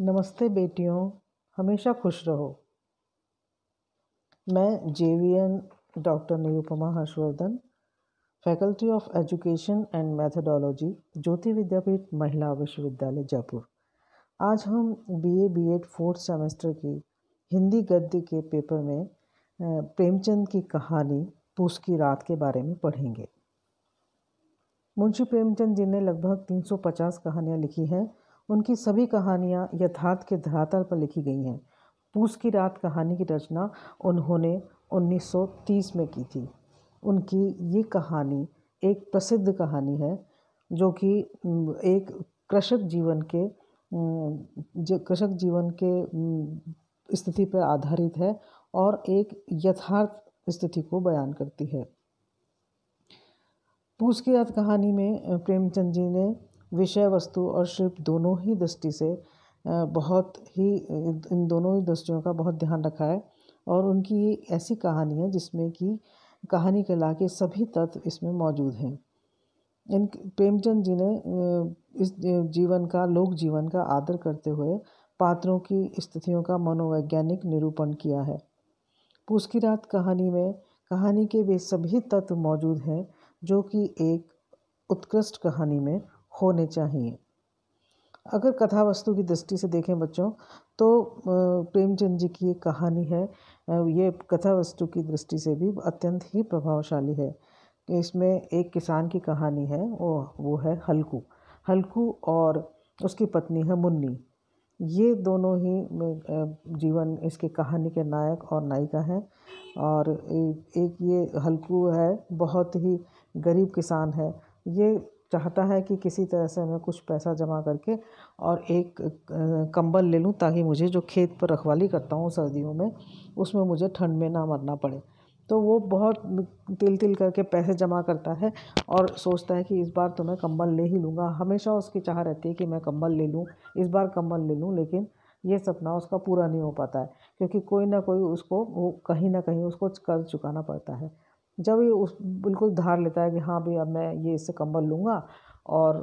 नमस्ते बेटियों हमेशा खुश रहो मैं J V N doctor Nirupama Harshvardhan faculty of education and methodology Jyoti Vidyapeeth Mahila Vishwavidyalaya Jaipur आज हम B A B Ed fourth semester की हिंदी गद्य के पेपर में प्रेमचंद की कहानी पूस की रात के बारे में पढ़ेंगे मुंशी प्रेमचंद जी ने लगभग 350 कहानियाँ लिखी हैं उनकी सभी कहानियाँ यथार्थ के धरातल पर लिखी गई हैं पूस की रात कहानी की रचना उन्होंने 1930 में की थी उनकी ये कहानी एक प्रसिद्ध कहानी है जो कि एक कृषक जीवन के जो कृषक जीवन के स्थिति पर आधारित है और एक यथार्थ स्थिति को बयान करती है पूस की रात कहानी में प्रेमचंद जी ने विषय वस्तु और शिल्प दोनों ही दृष्टि से बहुत ही इन दोनों ही दृष्टियों का बहुत ध्यान रखा है और उनकी ये ऐसी कहानी है जिसमें कि कहानी के के सभी तत्व इसमें मौजूद हैं इन प्रेमचंद जी ने इस जीवन का लोक जीवन का आदर करते हुए पात्रों की स्थितियों का मनोवैज्ञानिक निरूपण किया है पूछ की रात कहानी में कहानी के वे सभी तत्व मौजूद हैं जो कि एक उत्कृष्ट कहानी में होने चाहिए अगर कथा वस्तु की दृष्टि से देखें बच्चों तो प्रेमचंद जी की एक कहानी है ये कथा वस्तु की दृष्टि से भी अत्यंत ही प्रभावशाली है इसमें एक किसान की कहानी है वो वो है हल्कू हल्कू और उसकी पत्नी है मुन्नी ये दोनों ही जीवन इसके कहानी के नायक और नायिका हैं और एक ये हल्कू है बहुत ही गरीब किसान है ये चाहता है कि किसी तरह से मैं कुछ पैसा जमा करके और एक कंबल ले लूँ ताकि मुझे जो खेत पर रखवाली करता हूँ सर्दियों में उसमें मुझे ठंड में ना मरना पड़े तो वो बहुत तिल तिल करके पैसे जमा करता है और सोचता है कि इस बार तो मैं कंबल ले ही लूँगा हमेशा उसकी चाह रहती है कि मैं कंबल ले लूँ इस बार कंबल ले लूँ लेकिन ये सपना उसका पूरा नहीं हो पाता है क्योंकि कोई ना कोई उसको वो कहीं ना कहीं उसको कर्ज चुकाना पड़ता है जब ये उस बिल्कुल धार लेता है कि हाँ भाई अब मैं ये इससे कंबल लूँगा और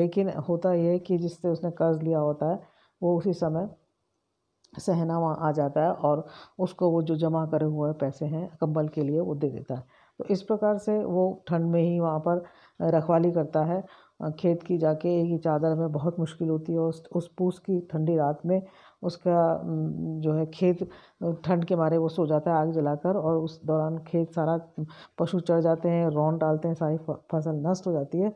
लेकिन होता यह है कि जिससे उसने कर्ज़ लिया होता है वो उसी समय सहना वहाँ आ जाता है और उसको वो जो जमा करे हुए पैसे हैं कंबल के लिए वो दे देता है तो इस प्रकार से वो ठंड में ही वहाँ पर रखवाली करता है खेत की जाके ही चादर में बहुत मुश्किल होती है उस उस पूस की ठंडी रात में उसका जो है खेत ठंड के मारे वो सो जाता है आग जलाकर और उस दौरान खेत सारा पशु चढ़ जाते हैं रौन डालते हैं सारी फसल नष्ट हो जाती है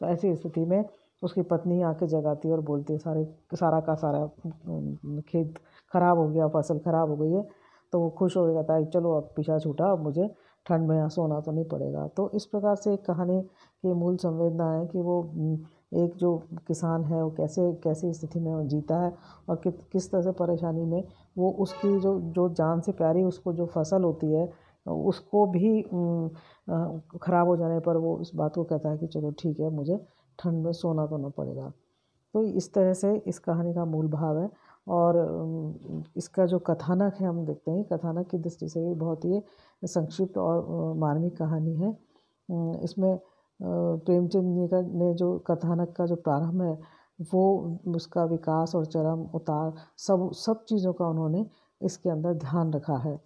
तो ऐसी स्थिति में उसकी पत्नी आके जगाती है और बोलती है सारे सारा का सारा खेत खराब हो गया फसल खराब हो गई है तो वो खुश हो जाता है चलो अब पीछा छूटा अब मुझे ठंड में यहाँ सोना तो नहीं पड़ेगा तो इस प्रकार से एक कहानी की मूल संवेदना है कि वो हम्म, एक जो किसान है वो कैसे कैसी स्थिति में जीता है और कि, किस तरह से परेशानी में वो उसकी जो जो जान से प्यारी उसको जो फसल होती है उसको भी हम्म, ख़राब हो जाने पर वो इस बात को कहता है कि चलो ठीक है मुझे ठंड में सोना तो ना पड़ेगा तो इस तरह से इस कहानी का मूल भाव है और इसका जो कथानक है हम देखते हैं कथानक की दृष्टि से भी बहुत ही संक्षिप्त और मार्मिक कहानी है इसमें प्रेमचंद जी का ने जो कथानक का जो प्रारंभ है वो उसका विकास और चरम उतार सब सब चीज़ों का उन्होंने इसके अंदर ध्यान रखा है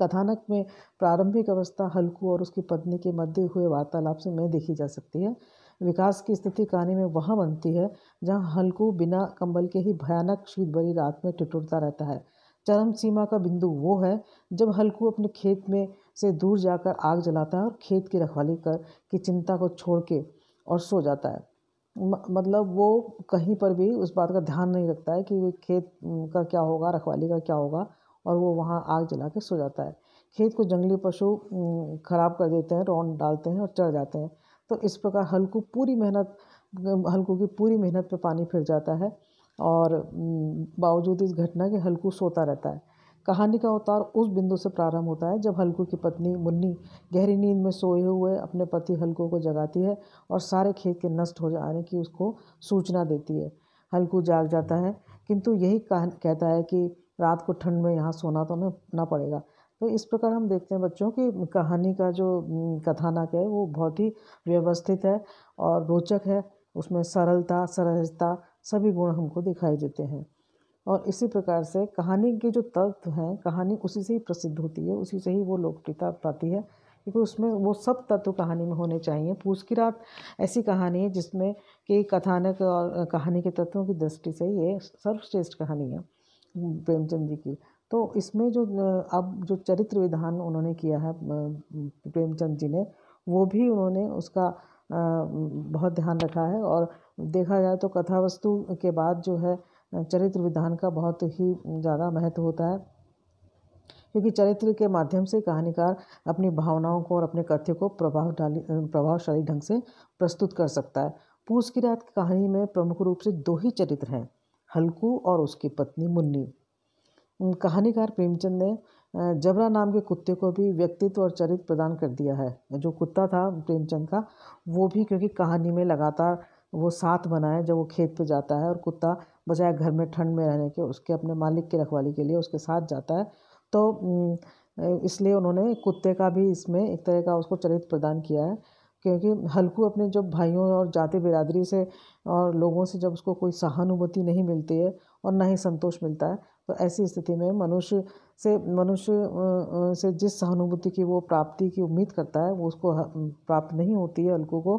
कथानक में प्रारंभिक अवस्था हल्कू और उसकी पत्नी के मध्य हुए वार्तालाप से मैं देखी जा सकती है विकास की स्थिति कहानी में वहाँ बनती है जहाँ हल्कू बिना कंबल के ही भयानक शीत भरी रात में टिटुरता रहता है चरम सीमा का बिंदु वो है जब हल्कू अपने खेत में से दूर जाकर आग जलाता है और खेत की रखवाली कर की चिंता को छोड़ के और सो जाता है मतलब वो कहीं पर भी उस बात का ध्यान नहीं रखता है कि खेत का क्या होगा रखवाली का क्या होगा और वो वहाँ आग जला के सो जाता है खेत को जंगली पशु ख़राब कर देते हैं रौन डालते हैं और चढ़ जाते हैं तो इस प्रकार हल्कू पूरी मेहनत हल्कू की पूरी मेहनत पर पानी फिर जाता है और बावजूद इस घटना के हल्कू सोता रहता है कहानी का अवतार उस बिंदु से प्रारंभ होता है जब हल्कू की पत्नी मुन्नी गहरी नींद में सोए हुए अपने पति हल्कू को जगाती है और सारे खेत के नष्ट हो जाने की उसको सूचना देती है हल्कू जाग जाता है किंतु यही कहता है कि रात को ठंड में यहाँ सोना तो हमें ना पड़ेगा तो इस प्रकार हम देखते हैं बच्चों की कहानी का जो कथानक है वो बहुत ही व्यवस्थित है और रोचक है उसमें सरलता सहजता सभी गुण हमको दिखाई देते हैं और इसी प्रकार से कहानी के जो तत्व हैं कहानी उसी से ही प्रसिद्ध होती है उसी से ही वो लोकप्रियता पाती है क्योंकि उसमें वो सब तत्व कहानी में होने चाहिए पूछ की रात ऐसी कहानी है जिसमें कि कथानक और कहानी के तत्वों की दृष्टि से ये सर्वश्रेष्ठ कहानी है प्रेमचंद जी की तो इसमें जो अब जो चरित्र विधान उन्होंने किया है प्रेमचंद जी ने वो भी उन्होंने उसका बहुत ध्यान रखा है और देखा जाए तो कथा वस्तु के बाद जो है चरित्र विधान का बहुत ही ज़्यादा महत्व होता है क्योंकि चरित्र के माध्यम से कहानीकार अपनी भावनाओं को और अपने कथ्य को प्रभाव डाली प्रभावशाली ढंग से प्रस्तुत कर सकता है पूछ की रात की कहानी में प्रमुख रूप से दो ही चरित्र हैं हल्कू और उसकी पत्नी मुन्नी कहानीकार प्रेमचंद ने जबरा नाम के कुत्ते को भी व्यक्तित्व और चरित्र प्रदान कर दिया है जो कुत्ता था प्रेमचंद का वो भी क्योंकि कहानी में लगातार वो साथ बनाए जब वो खेत पे जाता है और कुत्ता बजाय घर में ठंड में रहने के उसके अपने मालिक की रखवाली के लिए उसके साथ जाता है तो इसलिए उन्होंने कुत्ते का भी इसमें एक तरह का उसको चरित्र प्रदान किया है क्योंकि हल्कू अपने जब भाइयों और जाति बिरादरी से और लोगों से जब उसको कोई सहानुभूति नहीं मिलती है और ना ही संतोष मिलता है तो ऐसी स्थिति में मनुष्य से मनुष्य से जिस सहानुभूति की वो प्राप्ति की उम्मीद करता है वो उसको प्राप्त नहीं होती है अलगू को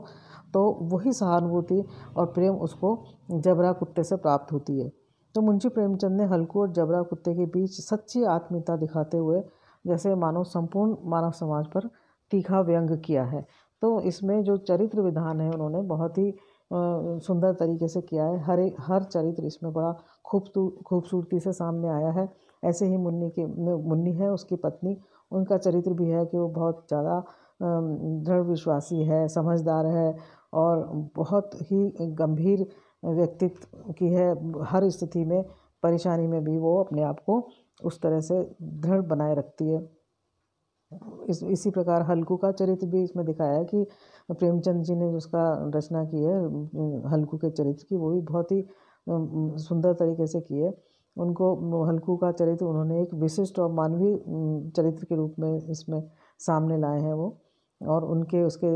तो वही सहानुभूति और प्रेम उसको जबरा कुत्ते से प्राप्त होती है तो मुंशी प्रेमचंद ने हल्कू और जबरा कुत्ते के बीच सच्ची आत्मीयता दिखाते हुए जैसे मानव संपूर्ण मानव समाज पर तीखा व्यंग किया है तो इसमें जो चरित्र विधान है उन्होंने बहुत ही सुंदर तरीके से किया है हर एक हर चरित्र इसमें बड़ा खूबसूर खूबसूरती से सामने आया है ऐसे ही मुन्नी के मुन्नी है उसकी पत्नी उनका चरित्र भी है कि वो बहुत ज़्यादा दृढ़ विश्वासी है समझदार है और बहुत ही गंभीर व्यक्तित्व की है हर स्थिति में परेशानी में भी वो अपने आप को उस तरह से दृढ़ बनाए रखती है इस इसी प्रकार हल्कू का चरित्र भी इसमें दिखाया है कि प्रेमचंद जी ने उसका रचना की है हल्कू के चरित्र की वो भी बहुत ही सुंदर तरीके से की है उनको हल्कू का चरित्र उन्होंने एक विशिष्ट और मानवीय चरित्र के रूप में इसमें सामने लाए हैं वो और उनके उसके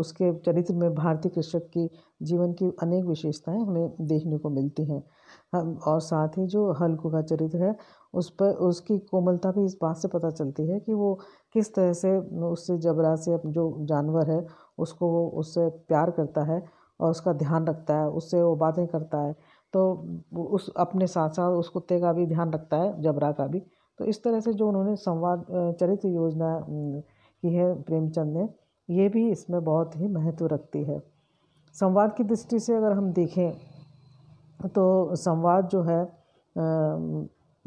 उसके चरित्र में भारतीय कृषक की जीवन की अनेक विशेषताएं हमें देखने को मिलती हैं और साथ ही जो हल्कू का चरित्र है उस पर उसकी कोमलता भी इस बात से पता चलती है कि वो किस तरह से उससे जबरा से जो जानवर है उसको वो उससे प्यार करता है और उसका ध्यान रखता है उससे वो बातें करता है तो उस अपने साथ साथ उस कुत्ते का भी ध्यान रखता है जबरा का भी तो इस तरह से जो उन्होंने संवाद चरित्र योजना की है प्रेमचंद ने ये भी इसमें बहुत ही महत्व रखती है संवाद की दृष्टि से अगर हम देखें तो संवाद जो है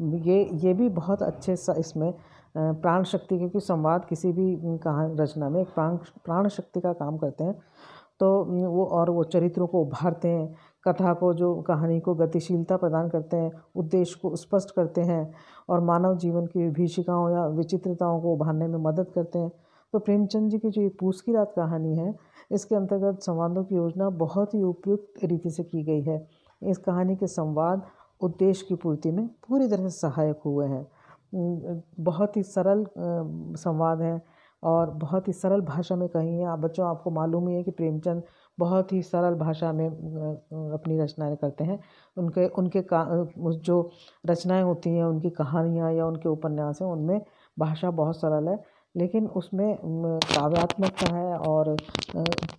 ये ये भी बहुत अच्छे सा इसमें प्राण शक्ति क्योंकि संवाद किसी भी कहा रचना में प्राण प्राण शक्ति का काम करते हैं तो वो और वो चरित्रों को उभारते हैं कथा को जो कहानी को गतिशीलता प्रदान करते हैं उद्देश्य को स्पष्ट करते हैं और मानव जीवन की विभीषिकाओं या विचित्रताओं को उभारने में मदद करते हैं तो प्रेमचंद जी की जो ये पूस की रात कहानी है इसके अंतर्गत संवादों की योजना बहुत ही उपयुक्त रीति से की गई है इस कहानी के संवाद उद्देश्य की पूर्ति में पूरी तरह से सहायक हुए हैं बहुत ही सरल संवाद है और बहुत ही सरल भाषा में कही है आप बच्चों आपको मालूम ही है कि प्रेमचंद बहुत ही सरल भाषा में अपनी रचनाएं करते हैं उनके उनके का जो रचनाएं होती हैं उनकी कहानियाँ या उनके उपन्यास हैं उनमें भाषा बहुत सरल है लेकिन उसमें काव्यात्मकता है और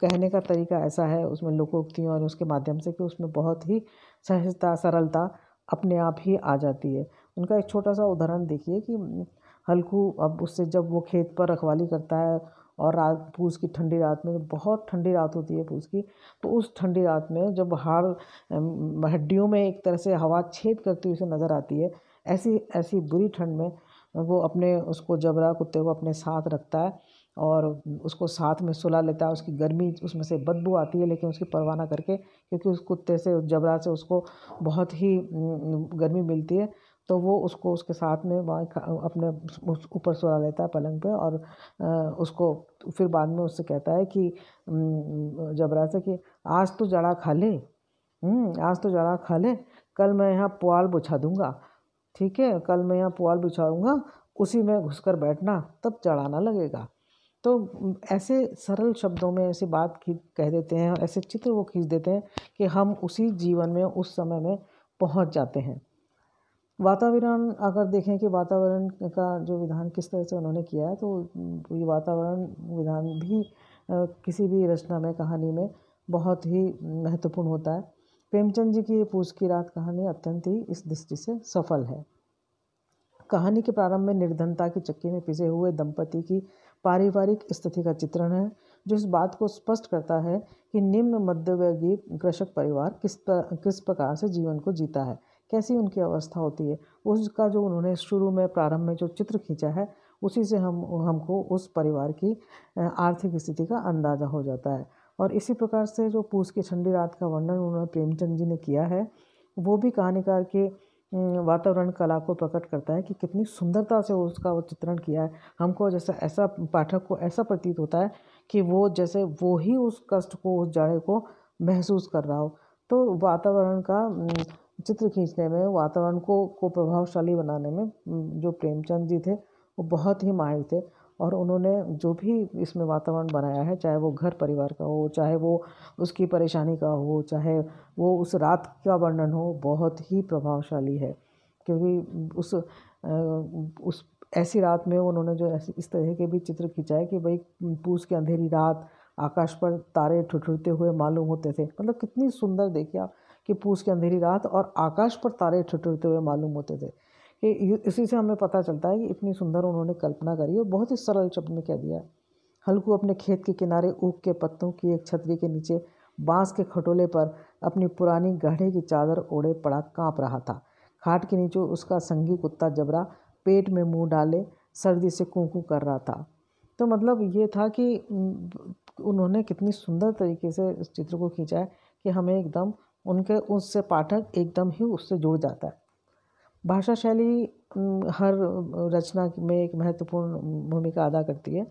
कहने का तरीका ऐसा है उसमें लोकोक्तियों और उसके माध्यम से कि उसमें बहुत ही सहजता सरलता अपने आप ही आ जाती है उनका एक छोटा सा उदाहरण देखिए कि हल्कू अब उससे जब वो खेत पर रखवाली करता है और रात पूस की ठंडी रात में बहुत ठंडी रात होती है पूस की तो उस ठंडी रात में जब हार हड्डियों में एक तरह से हवा छेद करती हुई उसे नज़र आती है ऐसी ऐसी बुरी ठंड में वो अपने उसको जबरा कुत्ते को अपने साथ रखता है और उसको साथ में सुला लेता है उसकी गर्मी उसमें से बदबू आती है लेकिन उसकी परवाह ना करके क्योंकि उस कुत्ते से जबरा से उसको बहुत ही गर्मी मिलती है तो वो उसको उसके साथ में वहाँ अपने ऊपर सुला लेता है पलंग पे और उसको फिर बाद में उससे कहता है कि जबरा से कि आज तो जड़ा खा ले हम्म, आज तो जड़ा खा ले कल मैं यहाँ पुआल बुछा दूँगा ठीक है कल मैं यहाँ पुआल बिछाऊँगा उसी में घुस कर बैठना तब चढ़ाना लगेगा तो ऐसे सरल शब्दों में ऐसी बात की कह देते हैं ऐसे चित्र वो खींच देते हैं कि हम उसी जीवन में उस समय में पहुंच जाते हैं वातावरण अगर देखें कि वातावरण का जो विधान किस तरह से उन्होंने किया है तो ये वातावरण विधान भी किसी भी रचना में कहानी में बहुत ही महत्वपूर्ण होता है प्रेमचंद जी की ये पूछ की रात कहानी अत्यंत ही इस दृष्टि से सफल है कहानी के प्रारंभ में निर्धनता की चक्की में पिसे हुए दंपति की पारिवारिक स्थिति का चित्रण है जो इस बात को स्पष्ट करता है कि निम्न मध्यवर्गीय कृषक परिवार किस तरह किस प्रकार से जीवन को जीता है कैसी उनकी अवस्था होती है उसका जो उन्होंने शुरू में प्रारंभ में जो चित्र खींचा है उसी से हम हमको उस परिवार की आर्थिक स्थिति का अंदाज़ा हो जाता है और इसी प्रकार से जो पूस की ठंडी रात का वर्णन उन्होंने प्रेमचंद जी ने किया है वो भी कहानीकार के हम्म, वातावरण कला को प्रकट करता है कि कितनी सुंदरता से उसका वो चित्रण किया है हमको जैसा ऐसा पाठक को ऐसा प्रतीत होता है कि वो जैसे वो ही उस कष्ट को उस जाड़े को महसूस कर रहा हो तो वातावरण का हम्म, चित्र खींचने में वातावरण को को प्रभावशाली बनाने में हम्म, जो प्रेमचंद जी थे वो बहुत ही माहिर थे और उन्होंने जो भी इसमें वातावरण बनाया है चाहे वो घर परिवार का हो चाहे वो उसकी परेशानी का हो चाहे वो उस रात का वर्णन हो बहुत ही प्रभावशाली है क्योंकि उस उस ऐसी रात में उन्होंने जो ऐसी इस तरह के भी चित्र खिंचाए कि भाई पूस के अंधेरी रात आकाश पर तारे ठुठुरते हुए मालूम होते थे मतलब कितनी सुंदर देखिए आप कि पूछ के अंधेरी रात और आकाश पर तारे ठुठुरते हुए मालूम होते थे इसी से हमें पता चलता है कि इतनी सुंदर उन्होंने कल्पना करी और बहुत ही सरल शब्द में कह दिया हल्कू अपने खेत के किनारे ऊख के पत्तों की एक छतरी के नीचे बांस के खटोले पर अपनी पुरानी गढ़े की चादर ओढ़े पड़ा कांप रहा था खाट के नीचे उसका संगी कुत्ता जबरा पेट में मुंह डाले सर्दी से कू कर रहा था तो मतलब ये था कि उन्होंने कितनी सुंदर तरीके से इस चित्र को खींचा है कि हमें एकदम उनके उससे पाठक एकदम ही उससे जुड़ जाता है भाषा शैली हर रचना में एक महत्वपूर्ण भूमिका अदा करती है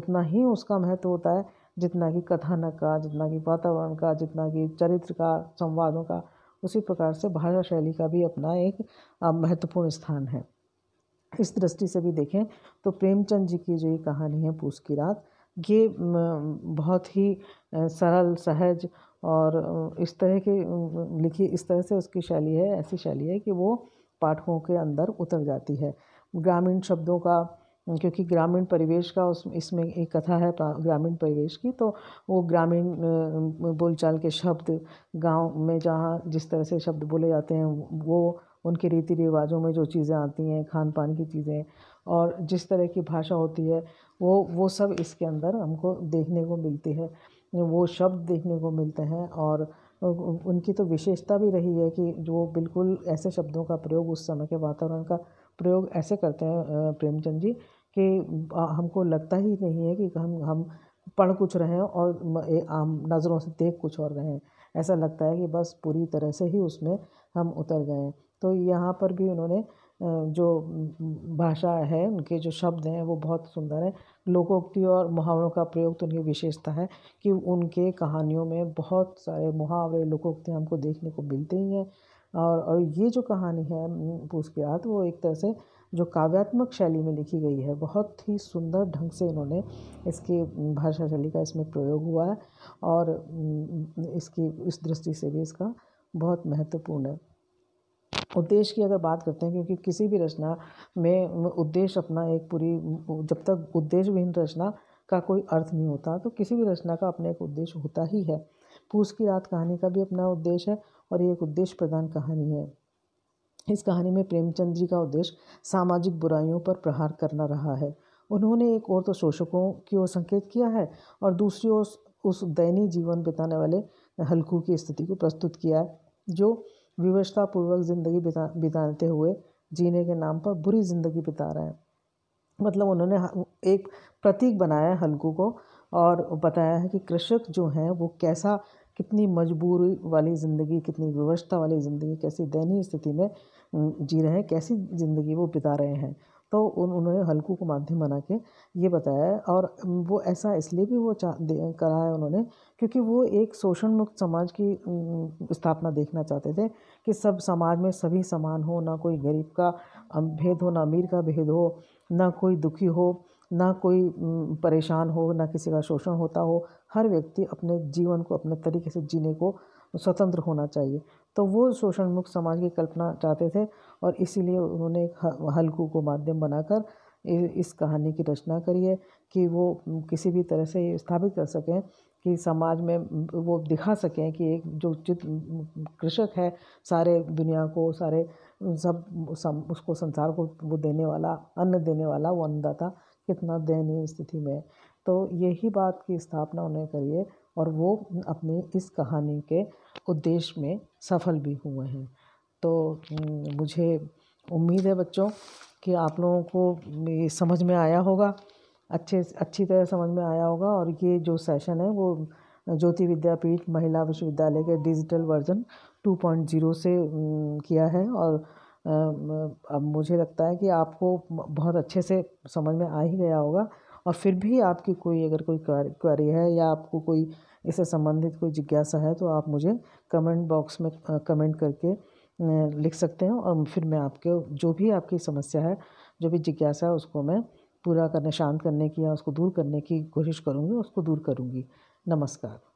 उतना ही उसका महत्व होता है जितना कि कथानक का जितना कि वातावरण का जितना कि चरित्र का संवादों का उसी प्रकार से भाषा शैली का भी अपना एक महत्वपूर्ण स्थान है इस दृष्टि से भी देखें तो प्रेमचंद जी की जो ये कहानी है पूस की रात ये बहुत ही सरल सहज और इस तरह की लिखी इस तरह से उसकी शैली है ऐसी शैली है कि वो पाठकों के अंदर उतर जाती है ग्रामीण शब्दों का क्योंकि ग्रामीण परिवेश का उस इसमें एक कथा है ग्रामीण परिवेश की तो वो ग्रामीण बोलचाल के शब्द गांव में जहाँ जिस तरह से शब्द बोले जाते हैं वो उनके रीति रिवाजों में जो चीज़ें आती हैं खान पान की चीज़ें और जिस तरह की भाषा होती है वो वो सब इसके अंदर हमको देखने को मिलती है वो शब्द देखने को मिलते हैं और उनकी तो विशेषता भी रही है कि जो बिल्कुल ऐसे शब्दों का प्रयोग उस समय के वातावरण का प्रयोग ऐसे करते हैं प्रेमचंद जी कि हमको लगता ही नहीं है कि हम हम पढ़ कुछ रहे हैं और आम नज़रों से देख कुछ और रहे हैं ऐसा लगता है कि बस पूरी तरह से ही उसमें हम उतर गए हैं तो यहाँ पर भी उन्होंने जो भाषा है उनके जो शब्द हैं वो बहुत सुंदर हैं लोकोक्ति और मुहावरों का प्रयोग तो उनकी विशेषता है कि उनके कहानियों में बहुत सारे मुहावरे लोकोक्तियाँ हमको देखने को मिलते ही हैं और और ये जो कहानी है पूछ के हाथ वो एक तरह से जो काव्यात्मक शैली में लिखी गई है बहुत ही सुंदर ढंग से इन्होंने इसकी भाषा शैली का इसमें प्रयोग हुआ है और इसकी इस दृष्टि से भी इसका बहुत महत्वपूर्ण है उद्देश्य की अगर बात करते हैं क्योंकि किसी भी रचना में उद्देश्य अपना एक पूरी जब तक उद्देश्य विहीन रचना का कोई अर्थ नहीं होता तो किसी भी रचना का अपना एक उद्देश्य होता ही है पूस की रात कहानी का भी अपना उद्देश्य है और ये एक उद्देश्य प्रधान कहानी है इस कहानी में प्रेमचंद जी का उद्देश्य सामाजिक बुराइयों पर प्रहार करना रहा है उन्होंने एक और तो शोषकों की ओर संकेत किया है और दूसरी ओर उस, उस दैनीय जीवन बिताने वाले हल्कू की स्थिति को प्रस्तुत किया है जो विवशतापूर्वक ज़िंदगी बिता बिताते हुए जीने के नाम पर बुरी ज़िंदगी बिता रहे हैं मतलब उन्होंने एक प्रतीक बनाया है हल्कू को और बताया है कि कृषक जो हैं वो कैसा कितनी मजबूरी वाली ज़िंदगी कितनी विवशता वाली ज़िंदगी कैसी दयनीय स्थिति में जी रहे हैं कैसी ज़िंदगी वो बिता रहे हैं तो उन उन्होंने हल्कू को माध्यम बना के ये बताया और वो ऐसा इसलिए भी वो करा है उन्होंने क्योंकि वो एक शोषण मुक्त समाज की स्थापना देखना चाहते थे कि सब समाज में सभी समान हो ना कोई गरीब का भेद हो ना अमीर का भेद हो ना कोई दुखी हो ना कोई परेशान हो ना किसी का शोषण होता हो हर व्यक्ति अपने जीवन को अपने तरीके से जीने को स्वतंत्र होना चाहिए तो वो शोषण मुक्त समाज की कल्पना चाहते थे और इसीलिए उन्होंने एक हल्कू को माध्यम बनाकर इस कहानी की रचना करी है कि वो किसी भी तरह से ये स्थापित कर सकें कि समाज में वो दिखा सकें कि एक जो उचित कृषक है सारे दुनिया को सारे सब सम, उसको संसार को वो देने वाला अन्न देने वाला वो अन्नदाता कितना दयनीय स्थिति में है तो यही बात की स्थापना उन्हें करिए और वो अपने इस कहानी के उद्देश्य में सफल भी हुए हैं तो मुझे उम्मीद है बच्चों कि आप लोगों को समझ में आया होगा अच्छे अच्छी तरह समझ में आया होगा और ये जो सेशन है वो ज्योति विद्यापीठ महिला विश्वविद्यालय के डिजिटल वर्जन 2.0 से किया है और अब मुझे लगता है कि आपको बहुत अच्छे से समझ में आ ही गया होगा और फिर भी आपकी कोई अगर कोई क्वेरी है या आपको कोई इससे संबंधित कोई जिज्ञासा है तो आप मुझे कमेंट बॉक्स में कमेंट करके लिख सकते हैं और फिर मैं आपके जो भी आपकी समस्या है जो भी जिज्ञासा है उसको मैं पूरा करने शांत करने की या उसको दूर करने की कोशिश करूँगी उसको दूर करूँगी नमस्कार